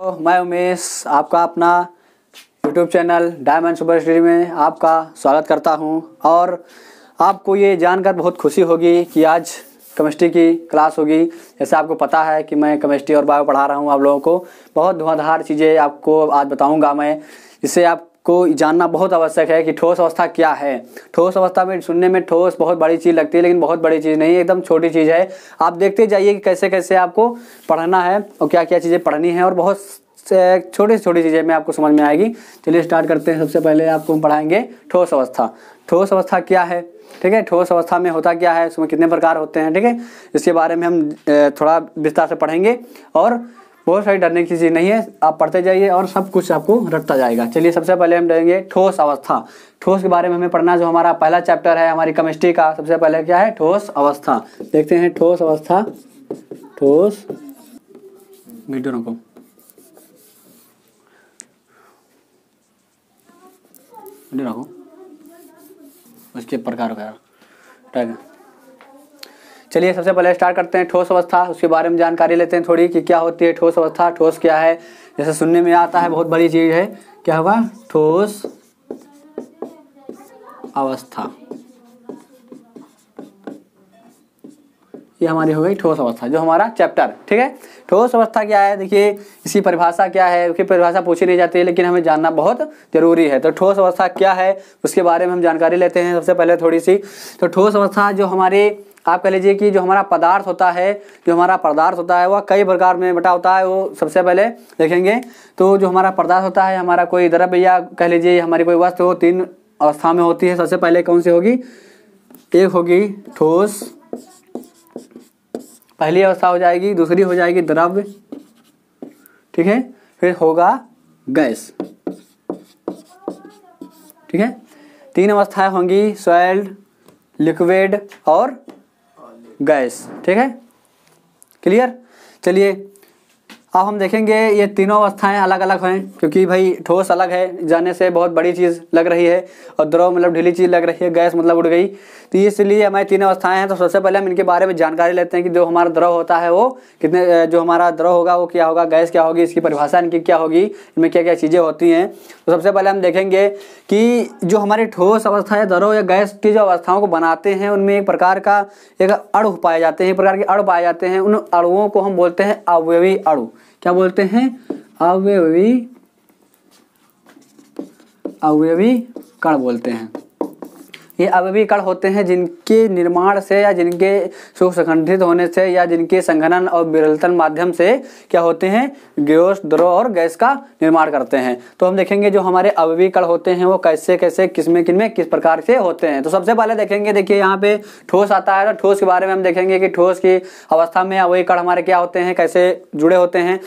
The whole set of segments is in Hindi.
तो मैं उमेश आपका अपना YouTube channel diamond super study में आपका स्वागत करता हूं और आपको ये जानकर बहुत खुशी होगी कि आज केमिस्ट्री की क्लास होगी जैसे आपको पता है कि मैं केमिस्ट्री और बायो पढ़ा रहा हूं आप लोगों को बहुत धुआंधार चीज़ें आपको आज बताऊंगा मैं इससे आप को जानना बहुत आवश्यक है कि ठोस अवस्था क्या है ठोस अवस्था में सुनने में ठोस बहुत बड़ी चीज़ लगती है लेकिन बहुत बड़ी चीज़ नहीं है एकदम छोटी चीज़ है आप देखते जाइए कि कैसे कैसे आपको पढ़ना है और क्या क्या चीज़ें पढ़नी है और बहुत से छोटी से छोटी चीज़ें में आपको समझ में आएगी चलिए स्टार्ट करते हैं सबसे पहले आपको हम पढ़ाएंगे ठोस अवस्था ठोस अवस्था क्या है ठीक है ठोस अवस्था में होता क्या है उसमें कितने प्रकार होते हैं ठीक है इसके बारे में हम थोड़ा विस्तार से पढ़ेंगे और बहुत सारी डरने की चीज़ नहीं है आप पढ़ते जाइए और सब कुछ आपको रटता जाएगा चलिए सबसे पहले हम डरेंगे ठोस अवस्था ठोस के बारे में हमें पढ़ना जो हमारा पहला चैप्टर है हमारी केमिस्ट्री का सबसे पहले क्या है ठोस अवस्था देखते हैं ठोस अवस्था ठोस मीटर को रखो उसके प्रकार वगैरह ठीक है चलिए सबसे पहले स्टार्ट करते हैं ठोस अवस्था उसके बारे में जानकारी लेते हैं थोड़ी कि क्या होती है ठोस अवस्था ठोस क्या है जैसे सुनने में आता है बहुत बड़ी चीज़ है क्या हुआ ठोस अवस्था ये हमारी हो गई ठोस अवस्था जो हमारा चैप्टर ठीक है ठोस अवस्था क्या है देखिए इसकी परिभाषा क्या है उसकी परिभाषा पूछी नहीं जाती है लेकिन हमें जानना बहुत जरूरी है तो ठोस अवस्था क्या है उसके बारे में हम जानकारी लेते हैं सबसे पहले थोड़ी सी तो ठोस अवस्था जो हमारे आप कह लीजिए कि जो हमारा पदार्थ होता है जो हमारा पदार्थ होता है वह कई प्रकार में बटा होता है वो सबसे पहले देखेंगे तो जो हमारा पदार्थ होता है हमारा कोई द्रव्य या कह लीजिए हमारी कोई वस्तु तीन अवस्था में होती है सबसे पहले कौन सी होगी एक होगी ठोस पहली अवस्था हो जाएगी दूसरी हो जाएगी द्रव्य ठीक है फिर होगा गैस ठीक है तीन अवस्थाएं होंगी सॉइल्ड लिक्विड और गैस ठीक है क्लियर चलिए अब हम देखेंगे ये तीनों अवस्थाएं अलग अलग हैं क्योंकि भाई ठोस अलग है जाने से बहुत बड़ी चीज़ लग रही है और द्रव मतलब ढीली चीज़ लग रही है गैस मतलब उड़ गई तो इसलिए हमारी तीन अवस्थाएं हैं तो सबसे पहले हम इनके बारे में जानकारी लेते हैं कि जो हमारा द्रव होता है वो कितने जो हमारा द्रव होगा वो क्या होगा गैस क्या होगी इसकी परिभाषा इनकी क्या होगी इनमें क्या क्या चीज़ें होती हैं तो सबसे पहले हम देखेंगे कि जो हमारी ठोस अवस्था या द्रव या गैस की जो अवस्थाओं को बनाते हैं उनमें एक प्रकार का एक अड़ु पाए जाते हैं एक प्रकार के अड़ पाए जाते हैं उन अड़ुओं को हम बोलते हैं अवयवी अड़ु क्या बोलते हैं अवयवी अवयवी कण बोलते हैं ये अवयवी कण होते हैं जिनके निर्माण से या जिनके सुसंगठित होने से या जिनके संघनन और विरलतन माध्यम से क्या होते हैं गैस द्रव और गैस का निर्माण करते हैं तो हम देखेंगे जो हमारे अवयवी कण होते हैं वो कैसे कैसे किसमें किनमें किस प्रकार से होते हैं तो सबसे पहले देखेंगे देखिए यहाँ पे ठोस आता है तो ठोस के बारे में हम देखेंगे कि ठोस की अवस्था में अवयवी कण हमारे क्या होते हैं कैसे जुड़े होते हैं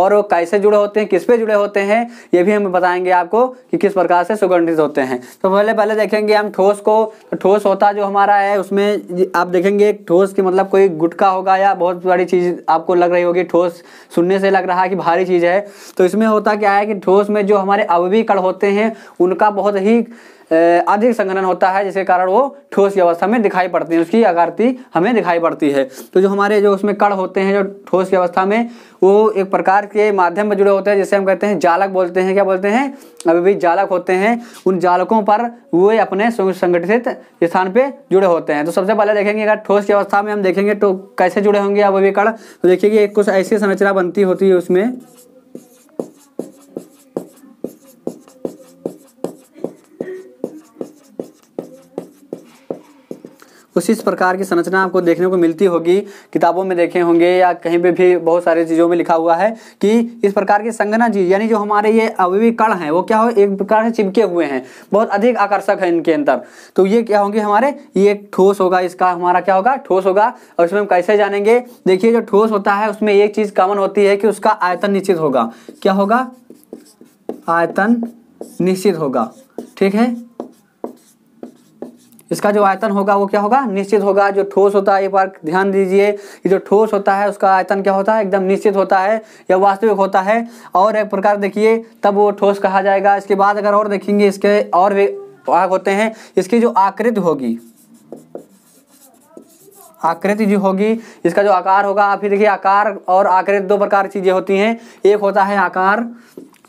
और वो कैसे जुड़े होते हैं किस पे जुड़े होते हैं ये भी हम बताएंगे आपको कि किस प्रकार से सुगंधित होते हैं तो पहले पहले देखेंगे हम ठोस को तो ठोस होता जो हमारा है उसमें आप देखेंगे ठोस के मतलब कोई गुटका होगा या बहुत बड़ी चीज़ आपको लग रही होगी ठोस सुनने से लग रहा है कि भारी चीज़ है तो इसमें होता क्या है कि ठोस में जो हमारे अववी कड़ होते हैं उनका बहुत ही अधिक संघनन होता है जिसके कारण वो ठोस की अवस्था में दिखाई पड़ती है उसकी आकृति हमें दिखाई पड़ती है तो जो हमारे जो उसमें कड़ होते हैं जो ठोस की अवस्था में वो एक प्रकार के माध्यम में जुड़े होते हैं जिसे हम कहते हैं जालक बोलते हैं क्या बोलते हैं अभी भी जालक होते हैं उन जालकों पर वे अपने संगठित स्थान पर जुड़े होते हैं तो सबसे पहले देखेंगे अगर ठोस की अवस्था में हम देखेंगे तो कैसे जुड़े होंगे अब अभी कड़ तो देखिए कुछ ऐसी संरचना बनती होती है उसमें उसी प्रकार की संरचना आपको देखने को मिलती होगी किताबों में देखे होंगे या कहीं पे भी बहुत सारी चीज़ों में लिखा हुआ है कि इस प्रकार की संगना जीव यानी जो हमारे ये अवयवी कण हैं वो क्या हो एक प्रकार से चिपके हुए हैं बहुत अधिक आकर्षक है इनके अंदर तो ये क्या होंगे हमारे ये एक ठोस होगा इसका हमारा क्या होगा ठोस होगा और इसमें हम कैसे जानेंगे देखिए जो ठोस होता है उसमें एक चीज़ कॉमन होती है कि उसका आयतन निश्चित होगा क्या होगा आयतन निश्चित होगा ठीक है इसका जो आयतन होगा वो क्या होगा निश्चित होगा जो ठोस होता है एक बार ध्यान दीजिए कि जो ठोस होता है उसका आयतन क्या होता है एकदम निश्चित होता है या वास्तविक होता है और एक प्रकार देखिए तब वो ठोस कहा जाएगा इसके बाद अगर और देखेंगे इसके और भी भाग होते हैं इसकी जो आकृति होगी आकृति जो होगी इसका जो आकार होगा आप ही देखिए आकार और आकृति दो प्रकार की चीज़ें होती हैं एक होता है आकार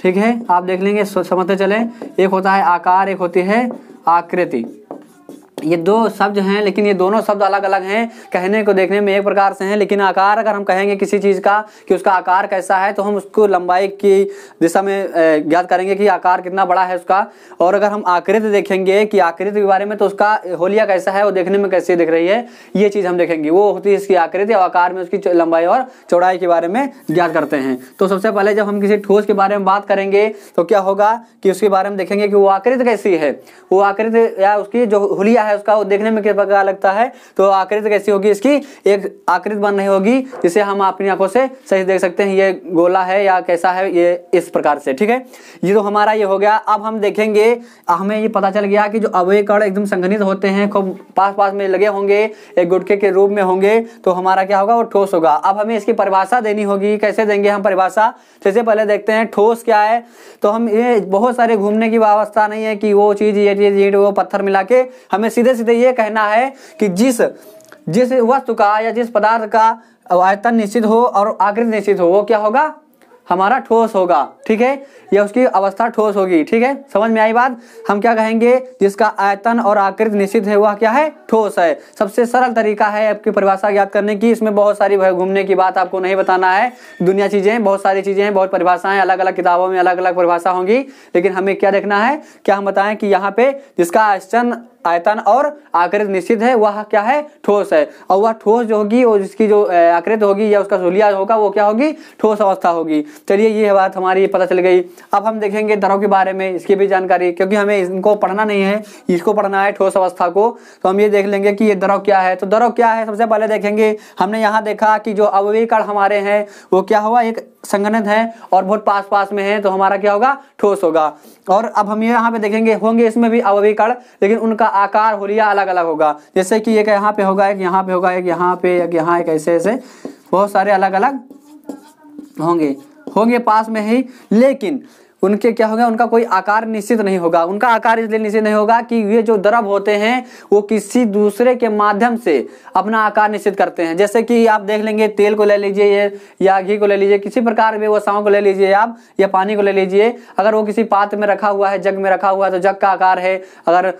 ठीक है आप देख लेंगे समझते चले एक होता है आकार एक होती है आकृति ये दो शब्द हैं लेकिन ये दोनों शब्द अलग अलग हैं कहने को देखने में एक प्रकार से हैं लेकिन आकार अगर हम कहेंगे किसी चीज़ का कि उसका आकार कैसा है तो हम उसको लंबाई की दिशा में ज्ञात करेंगे कि आकार कितना बड़ा है उसका और अगर हम आकृति देखेंगे कि आकृति के बारे में तो उसका होलिया कैसा है वो देखने में कैसी दिख रही है ये चीज़ हम देखेंगे वो होती है इसकी आकृति और आकार में उसकी लंबाई और चौड़ाई के बारे में ज्ञात करते हैं तो सबसे पहले जब हम किसी ठोस के बारे में बात करेंगे तो क्या होगा कि उसके बारे में देखेंगे कि वो आकृति कैसी है वो आकृति या उसकी जो होलिया है है उसका वो देखने में कृपा क्या लगता है तो आकृति कैसी होगी इसकी एक आकृति बन रही होगी जिसे हम अपनी आंखों से सही देख सकते हैं ये गोला है या कैसा है ये इस प्रकार से ठीक है ये तो हमारा ये हो गया अब हम देखेंगे हमें ये पता चल गया कि जो अवय कण एकदम संगठित होते हैं खूब पास पास में लगे होंगे एक गुटके के रूप में होंगे तो हमारा क्या होगा वो ठोस होगा अब हमें इसकी परिभाषा देनी होगी कैसे देंगे हम परिभाषा जैसे पहले देखते हैं ठोस क्या है तो हम ये बहुत सारे घूमने की व्यवस्था नहीं है कि वो चीज़ ये चीज़ ये वो पत्थर मिला के हमें सीधे सीधे ये कहना है कि जिस जिस वस्तु का या जिस पदार्थ का आयतन निश्चित हो और आकृति निश्चित हो वो क्या होगा हमारा ठोस होगा ठीक है या उसकी अवस्था ठोस होगी ठीक है समझ में आई बात हम क्या कहेंगे जिसका आयतन और आकृति निश्चित है वह क्या है ठोस है सबसे सरल तरीका है आपकी परिभाषा ज्ञात करने की इसमें बहुत सारी घूमने की बात आपको नहीं बताना है दुनिया चीज़ें बहुत सारी चीज़ें हैं बहुत परिभाषाएं अलग अलग किताबों में अलग अलग परिभाषा होंगी लेकिन हमें क्या देखना है क्या हम बताएं कि यहाँ पे जिसका आयतन आयतन और आकृत निश्चित है वह क्या है ठोस है और वह ठोस जो होगी और जिसकी जो आकृत होगी या उसका सुलिया होगा वो क्या होगी ठोस अवस्था होगी चलिए ये बात हमारी पता चल गई अब हम देखेंगे दरों के बारे में इसकी भी जानकारी क्योंकि हमें इनको पढ़ना नहीं है इसको पढ़ना है ठोस अवस्था को तो हम ये देख लेंगे कि ये दरों क्या है तो दरों क्या है सबसे पहले देखेंगे हमने यहाँ देखा कि जो अवयवीकरण हमारे हैं वो क्या हुआ एक संगठित है और बहुत पास पास में है तो हमारा क्या होगा ठोस होगा और अब हम ये यहाँ पे देखेंगे होंगे इसमें भी अवी कण लेकिन उनका आकार होलिया अलग अलग होगा जैसे कि एक यहाँ पे होगा एक यहाँ पे होगा एक यहाँ पे एक यहाँ एक ऐसे ऐसे बहुत सारे अलग अलग होंगे होंगे पास में ही लेकिन उनके क्या होगा उनका कोई आकार निश्चित नहीं होगा उनका आकार इसलिए निश्चित नहीं होगा कि ये जो द्रव होते हैं वो किसी दूसरे के माध्यम से अपना आकार निश्चित करते हैं जैसे कि आप देख लेंगे तेल को ले लीजिए या घी को ले लीजिए किसी प्रकार के वसाओं को ले लीजिए आप या पानी को ले लीजिए अगर वो किसी पात्र में रखा हुआ है जग में रखा हुआ है तो जग का आकार है अगर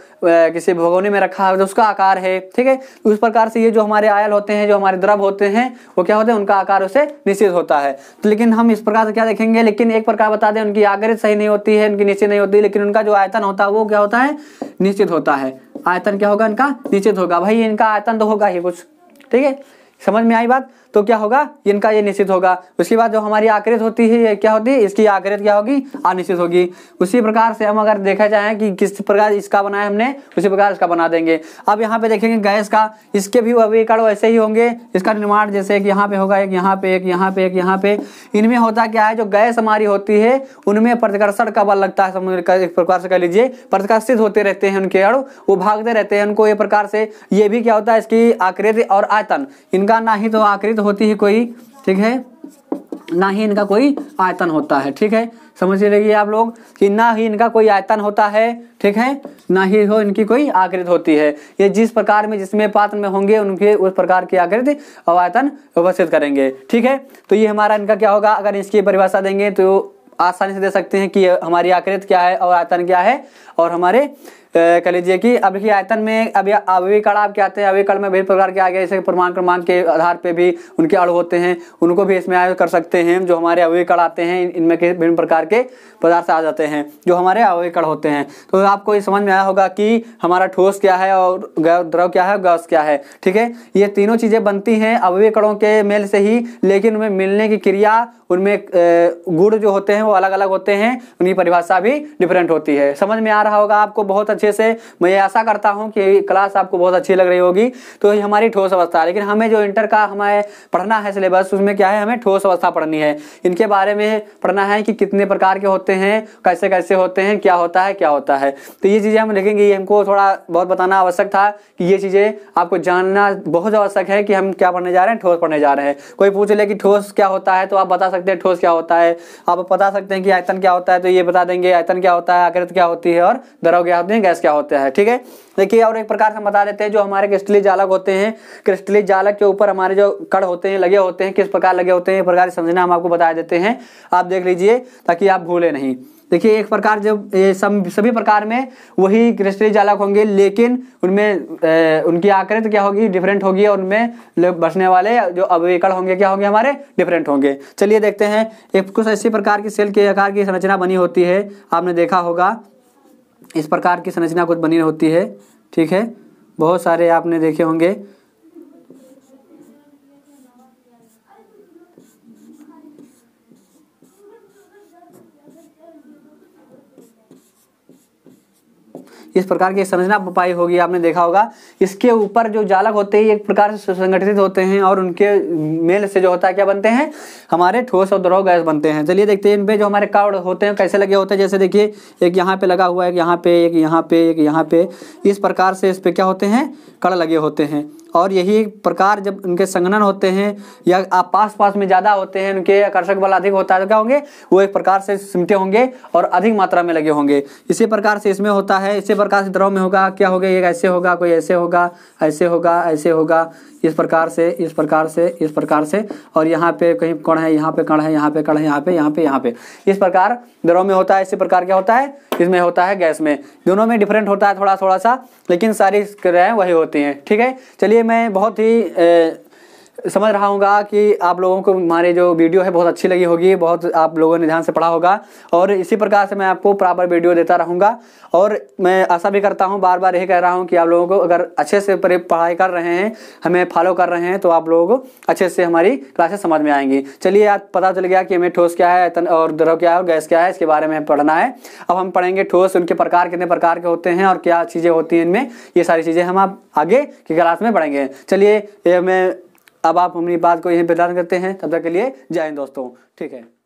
किसी भगोने में रखा है तो उसका आकार है ठीक है उस प्रकार से ये जो हमारे आयल होते हैं जो हमारे द्रव होते हैं वो क्या होते हैं उनका आकार उसे निश्चित होता है तो लेकिन हम इस प्रकार से क्या देखेंगे लेकिन एक प्रकार बता दें उनकी आगे क्षेत्र सही नहीं होती है इनकी निश्चित नहीं होती लेकिन उनका जो आयतन होता है वो क्या होता है निश्चित होता है आयतन क्या होगा इनका निश्चित होगा भाई इनका आयतन तो होगा ही कुछ ठीक है समझ में आई बात तो क्या होगा इनका ये निश्चित होगा उसके बाद जो हमारी आकृत होती है ये क्या होती है इसकी आकृत क्या होगी अनिश्चित होगी उसी प्रकार से हम अगर देखा जाए कि किस प्रकार इसका बनाया हमने उसी प्रकार इसका बना देंगे अब यहाँ पे देखेंगे गैस का इसके भी अभिकरण वैसे ही होंगे इसका निर्माण जैसे कि यहाँ पे होगा एक यहाँ पे एक यहाँ पे एक यहाँ पे इनमें होता क्या है जो गैस हमारी होती है उनमें प्रतिकर्षण का बल लगता है समुद्र का एक प्रकार से कह लीजिए प्रतिकर्षित होते रहते हैं उनके अड़ वो भागते रहते हैं उनको ये प्रकार से ये भी क्या होता है इसकी आकृति और आयतन इनका ना ही तो आकृत होती ही कोई ठीक है ना ही इनका कोई आयतन होता है ठीक है समझ रहिए आप लोग कि ना ही इनका कोई आयतन होता है ठीक है ना ही हो इनकी कोई आकृत होती है ये जिस प्रकार में जिसमें पात्र में होंगे उनके उस प्रकार की आकृति और आयतन व्यवस्थित करेंगे ठीक है तो ये हमारा इनका क्या होगा अगर इसकी परिभाषा देंगे तो आसानी से दे सकते हैं कि हमारी आकृत क्या है और आयतन क्या है और हमारे तो कह लीजिए कि अब देखिए आयतन में अब आप आपके आते हैं अविकर्ण में विभिन्न प्रकार के आ गए जैसे प्रमाण क्रमांक के आधार पर भी उनके अड़ होते हैं उनको भी इसमें आय कर सकते हैं जो हमारे अविकर्ण आते हैं इनमें के विभिन्न प्रकार के पदार्थ आ जाते हैं जो हमारे अविकर्ण होते हैं तो आपको ये समझ में आया होगा कि हमारा ठोस क्या है और द्रव क्या है गैस क्या है ठीक है ये तीनों चीज़ें बनती हैं अविकरणों के मेल से ही लेकिन उनमें मिलने की क्रिया उनमें गुड़ जो होते हैं वो अलग अलग होते हैं उनकी परिभाषा भी डिफरेंट होती है समझ में आ रहा होगा आपको बहुत अच्छा अच्छे से मैं ऐसा करता हूँ कि क्लास आपको बहुत अच्छी लग रही होगी तो ये हमारी ठोस अवस्था लेकिन हमें जो इंटर का हमारे पढ़ना है सिलेबस उसमें क्या है हमें ठोस अवस्था पढ़नी है इनके बारे में पढ़ना है कि कितने प्रकार के होते हैं कैसे कैसे होते हैं क्या होता है क्या होता है तो ये चीज़ें हम लिखेंगे ये हमको थोड़ा बहुत बताना आवश्यक था कि ये चीज़ें आपको जानना बहुत आवश्यक है कि हम क्या पढ़ने जा रहे हैं ठोस पढ़ने जा रहे हैं कोई पूछ ले कि ठोस क्या होता है तो आप बता सकते हैं ठोस क्या होता है आप बता सकते हैं कि आयतन क्या होता है तो ये बता देंगे आयतन क्या होता है आकृत क्या होती है और दरव क्या होती है गैस क्या होता है ठीक है देखिए और एक प्रकार से बता देते हैं जो हमारे क्रिस्टली जालक होते हैं क्रिस्टली जालक के ऊपर हमारे जो कड़ होते हैं लगे होते हैं किस प्रकार लगे होते हैं ये प्रकार समझना हम आपको बता देते हैं आप देख लीजिए ताकि आप भूले नहीं देखिए एक प्रकार जब ये सब सभी प्रकार में वही क्रिस्टली जालक होंगे लेकिन उनमें ए, उनकी आकृति क्या होगी डिफरेंट होगी और उनमें बसने वाले जो अवेकड़ होंगे क्या होंगे हमारे डिफरेंट होंगे चलिए देखते हैं एक कुछ ऐसी प्रकार की सेल के आकार की संरचना बनी होती है आपने देखा होगा इस प्रकार की संरचना कुछ बनी होती है ठीक है बहुत सारे आपने देखे होंगे इस प्रकार की संरचना पाई होगी आपने देखा होगा इसके ऊपर जो जालक होते हैं एक प्रकार से संगठित होते हैं और उनके मेल से जो होता है क्या बनते हैं हमारे ठोस और द्रव गैस बनते हैं चलिए देखते हैं इनपे जो हमारे कार्ड होते हैं कैसे लगे होते हैं जैसे देखिए एक यहाँ पे लगा हुआ है एक यहाँ पे एक यहाँ पे एक यहाँ पे इस प्रकार से इस पे क्या होते हैं कड़ लगे होते हैं और यही प्रकार जब उनके संगठन होते हैं या आप पास पास में ज़्यादा होते हैं उनके आकर्षक बल अधिक होता है तो क्या होंगे वो एक प्रकार से सिमटे होंगे और अधिक मात्रा में लगे होंगे इसी प्रकार से इसमें होता है इसी प्रकार से द्रव में होगा क्या होगा ये ऐसे होगा कोई ऐसे होगा ऐसे होगा ऐसे होगा इस प्रकार से इस प्रकार से इस प्रकार से और यहाँ पे कहीं कण है यहाँ पे कण है यहाँ पे कण है यहाँ पे यहाँ पे यहाँ पे इस प्रकार द्रव में होता है इसी प्रकार क्या होता है इसमें होता है गैस में दोनों में डिफरेंट होता है थोड़ा थोड़ा सा लेकिन सारी ग्रह वही होती हैं ठीक है चलिए मैं बहुत ही समझ रहा हूँगा कि आप लोगों को हमारी जो वीडियो है बहुत अच्छी लगी होगी बहुत आप लोगों ने ध्यान से पढ़ा होगा और इसी प्रकार से मैं आपको प्रॉपर वीडियो देता रहूँगा और मैं आशा भी करता हूँ बार बार यही कह रहा हूँ कि आप लोगों को अगर अच्छे से पढ़ाई कर रहे हैं हमें फॉलो कर रहे हैं तो आप लोगों को अच्छे से हमारी क्लासेस समझ में आएंगी चलिए आज पता चल गया कि हमें ठोस क्या है और द्रव क्या है गैस क्या है इसके बारे में पढ़ना है अब हम पढ़ेंगे ठोस उनके प्रकार कितने प्रकार के होते हैं और क्या चीज़ें होती हैं इनमें ये सारी चीज़ें हम आप आगे की क्लास में पढ़ेंगे चलिए मैं अब आप अपनी बात को यहीं प्रदान करते हैं तब तक के लिए जय हिंद दोस्तों ठीक है